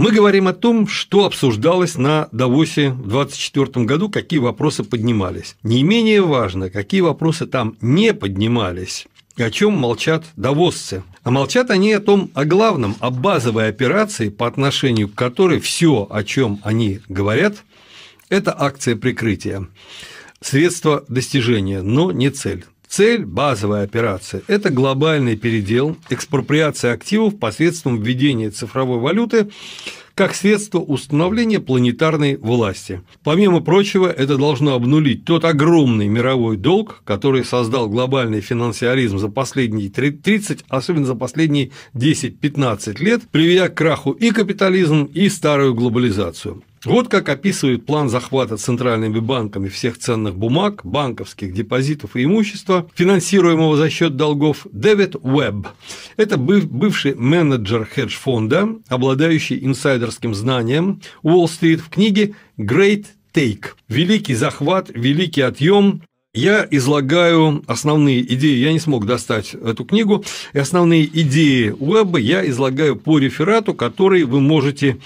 Мы говорим о том, что обсуждалось на Давосе в 2024 году, какие вопросы поднимались. Не менее важно, какие вопросы там не поднимались и о чем молчат давосцы. А молчат они о том, о главном, о базовой операции, по отношению к которой все, о чем они говорят, это акция прикрытия. Средство достижения, но не цель. Цель базовая операция – это глобальный передел, экспроприация активов посредством введения цифровой валюты как средство установления планетарной власти. Помимо прочего, это должно обнулить тот огромный мировой долг, который создал глобальный финансиаризм за последние 30, особенно за последние 10-15 лет, приведя к краху и капитализм, и старую глобализацию. Вот как описывает план захвата центральными банками всех ценных бумаг, банковских депозитов и имущества, финансируемого за счет долгов, Дэвид Уэбб. Это бывший менеджер хедж-фонда, обладающий инсайдерским знанием Уолл-стрит в книге «Great Take. Великий захват, великий отъем, я излагаю основные идеи, я не смог достать эту книгу, и основные идеи Уэбба я излагаю по реферату, который вы можете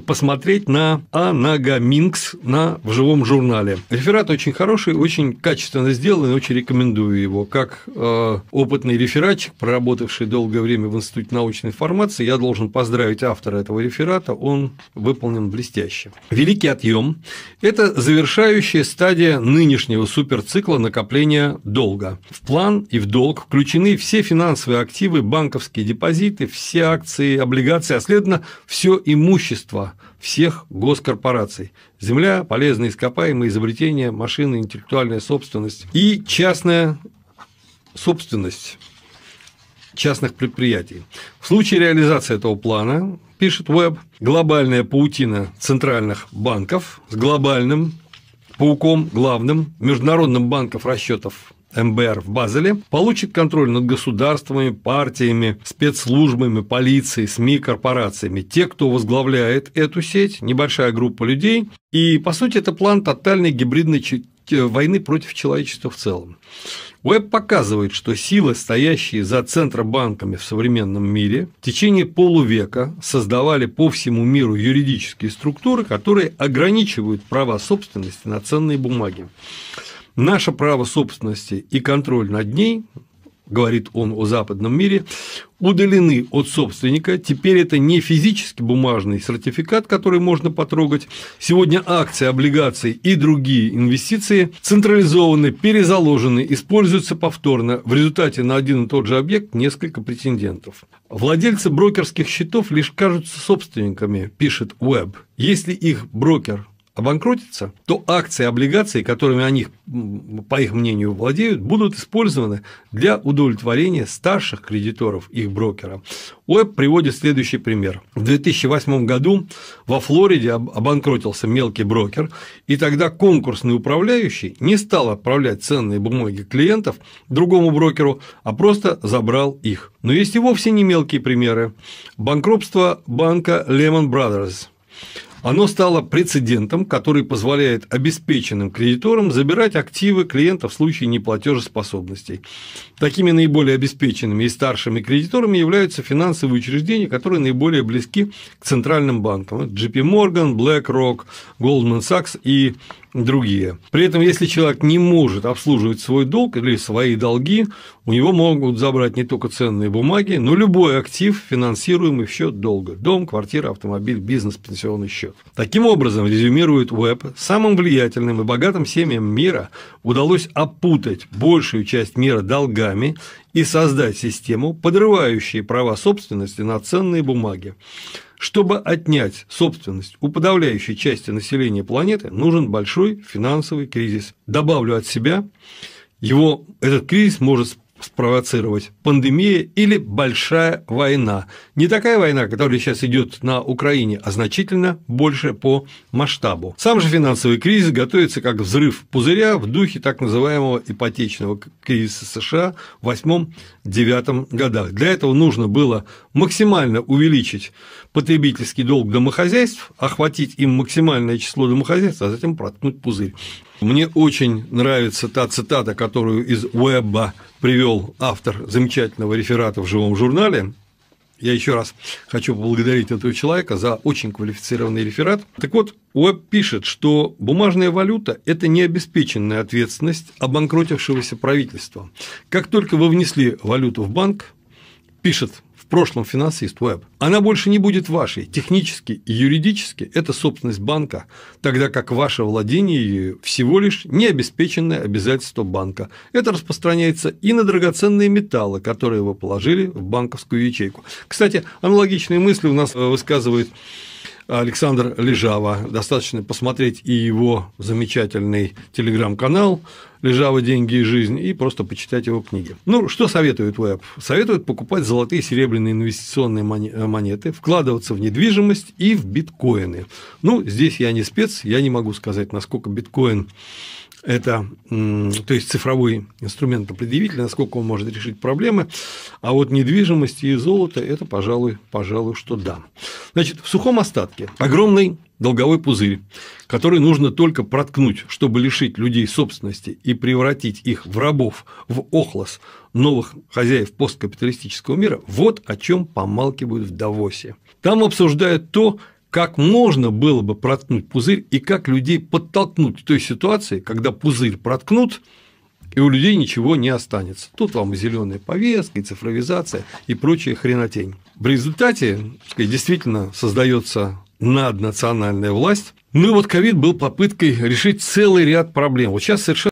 посмотреть на Анагаминкс на, в живом журнале. Реферат очень хороший, очень качественно сделан, очень рекомендую его. Как э, опытный рефератчик, проработавший долгое время в Институте научной информации, я должен поздравить автора этого реферата, он выполнен блестяще. Великий отъем – это завершающая стадия нынешнего суперцикла накопления долга. В план и в долг включены все финансовые активы, банковские депозиты, все акции, облигации, а следовательно, все имущество капитала всех госкорпораций. Земля, полезные ископаемые, изобретения, машины, интеллектуальная собственность и частная собственность частных предприятий. В случае реализации этого плана, пишет Веб, глобальная паутина центральных банков с глобальным пауком главным международным банков расчетов МБР в Базеле, получит контроль над государствами, партиями, спецслужбами, полицией, СМИ, корпорациями. Те, кто возглавляет эту сеть, небольшая группа людей. И, по сути, это план тотальной гибридной войны против человечества в целом. Уэб показывает, что силы, стоящие за центробанками в современном мире, в течение полувека создавали по всему миру юридические структуры, которые ограничивают права собственности на ценные бумаги. Наше право собственности и контроль над ней говорит он о западном мире, удалены от собственника. Теперь это не физически бумажный сертификат, который можно потрогать. Сегодня акции, облигации и другие инвестиции централизованы, перезаложены, используются повторно. В результате на один и тот же объект несколько претендентов. Владельцы брокерских счетов лишь кажутся собственниками, пишет Уэб. Если их брокер обанкротятся, то акции и облигации, которыми они, по их мнению, владеют, будут использованы для удовлетворения старших кредиторов их брокера. Уэб приводит следующий пример. В 2008 году во Флориде обанкротился мелкий брокер, и тогда конкурсный управляющий не стал отправлять ценные бумаги клиентов другому брокеру, а просто забрал их. Но есть и вовсе не мелкие примеры. Банкротство банка Lehman Brothers – оно стало прецедентом, который позволяет обеспеченным кредиторам забирать активы клиента в случае неплатежеспособностей. Такими наиболее обеспеченными и старшими кредиторами являются финансовые учреждения, которые наиболее близки к центральным банкам. JP Morgan, BlackRock, Goldman Sachs и другие. При этом, если человек не может обслуживать свой долг или свои долги, у него могут забрать не только ценные бумаги, но любой актив, финансируемый в счет долга – дом, квартира, автомобиль, бизнес, пенсионный счет. Таким образом, резюмирует Уэбб, самым влиятельным и богатым семьям мира удалось опутать большую часть мира долгами и создать систему, подрывающую права собственности на ценные бумаги. Чтобы отнять собственность у подавляющей части населения планеты, нужен большой финансовый кризис. Добавлю от себя, его, этот кризис может спровоцировать – пандемия или большая война. Не такая война, которая сейчас идет на Украине, а значительно больше по масштабу. Сам же финансовый кризис готовится как взрыв пузыря в духе так называемого ипотечного кризиса США в 2008-2009 годах. Для этого нужно было максимально увеличить потребительский долг домохозяйств, охватить им максимальное число домохозяйств, а затем проткнуть пузырь. Мне очень нравится та цитата, которую из Уэбба привел автор замечательного реферата в живом журнале. Я еще раз хочу поблагодарить этого человека за очень квалифицированный реферат. Так вот, Уэб пишет, что бумажная валюта – это необеспеченная ответственность обанкротившегося правительства. Как только вы внесли валюту в банк, пишет прошлом финансист Уэбб, она больше не будет вашей. Технически и юридически это собственность банка, тогда как ваше владение ее всего лишь необеспеченное обязательство банка. Это распространяется и на драгоценные металлы, которые вы положили в банковскую ячейку. Кстати, аналогичные мысли у нас э, высказывает Александр Лежава. Достаточно посмотреть и его замечательный телеграм-канал «Лежава. Деньги и жизнь» и просто почитать его книги. Ну, что советует Веб? Советует покупать золотые и серебряные инвестиционные э, монеты, вкладываться в недвижимость и в биткоины. Ну, здесь я не спец, я не могу сказать, насколько биткоин это, то есть цифровой инструмент определитель, насколько он может решить проблемы, а вот недвижимость и золото – это, пожалуй, пожалуй, что да. Значит, в сухом остатке огромный долговой пузырь, который нужно только проткнуть, чтобы лишить людей собственности и превратить их в рабов, в охлос новых хозяев посткапиталистического мира, вот о чем помалкивают в Давосе. Там обсуждают то, как можно было бы проткнуть пузырь и как людей подтолкнуть в той ситуации, когда пузырь проткнут, и у людей ничего не останется. Тут вам и зеленая повестка, и цифровизация, и прочая хренотень. В результате действительно создается наднациональная власть. Ну и вот ковид был попыткой решить целый ряд проблем. Вот сейчас совершенно